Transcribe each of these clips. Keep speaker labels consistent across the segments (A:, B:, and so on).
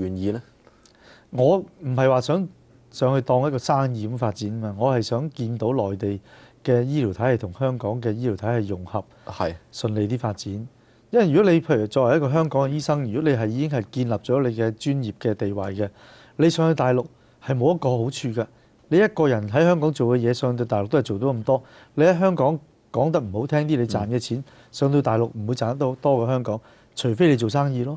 A: 愿意呢？
B: 我唔系话想上去当一个生意咁发展嘛，我系想见到内地嘅医疗体系同香港嘅医疗体系融合系顺利啲发展。因为如果你譬如作为一个香港嘅医生，如果你系已经系建立咗你嘅专业嘅地位嘅，你上去大陆系冇一个好处嘅。你一个人喺香港做嘅嘢，上到大陆都系做到咁多。你喺香港讲得唔好听啲，你赚嘅钱上到大陆唔会赚得到多过香港，除非你做生意咯。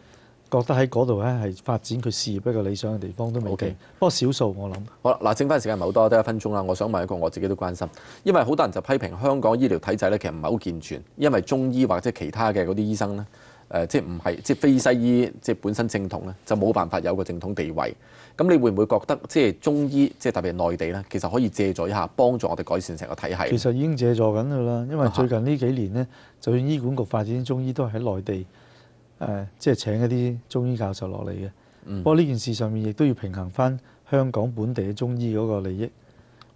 B: 覺得喺嗰度咧係發展佢事業一個理想嘅地方都未嘅，不過少數我諗。
A: 好啦，嗱，剩翻時間唔係好多，得一分鐘啦。我想問一個我自己都關心，因為好多人就批評香港醫療體制咧，其實唔係好健全，因為中醫或者其他嘅嗰啲醫生咧，誒，即係唔係即係非西醫，即係本身正統咧，就冇辦法有個正統地位。咁你會唔會覺得即係中醫，即係特別係內地咧，其實可以借助一下幫助我哋改善成個體系？
B: 其實已經借助緊噶啦，因為最近呢幾年咧，就算醫管局發展中醫都係喺內地。誒，即係請一啲中醫教授落嚟嘅。不過呢件事上面亦都要平衡翻香港本地嘅中醫嗰個利益，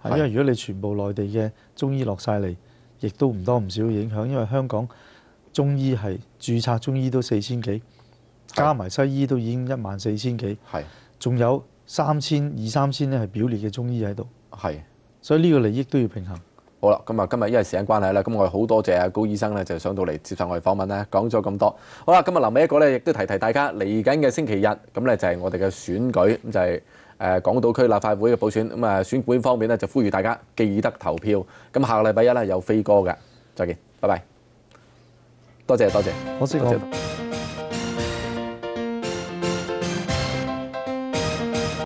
B: 因為如果你全部內地嘅中醫落晒嚟，亦都唔多唔少影響。因為香港中醫係註冊中醫都四千幾，加埋西醫都已經一萬四千幾，仲有三千二三千咧係表列嘅中醫喺度，所以呢個利益都要平衡。
A: 好啦，咁啊，今日因為時間關係啦，咁我哋好多謝阿高醫生咧，就上到嚟接受我哋訪問咧，講咗咁多。好啦，今日臨尾一個咧，亦都提提大家，嚟緊嘅星期日，咁咧就係我哋嘅選舉，咁就係誒港島區立法會嘅補選，咁啊選管方面咧，就呼籲大家記得投票。咁下個禮拜一咧有飛哥嘅，再見，拜拜。多謝多謝。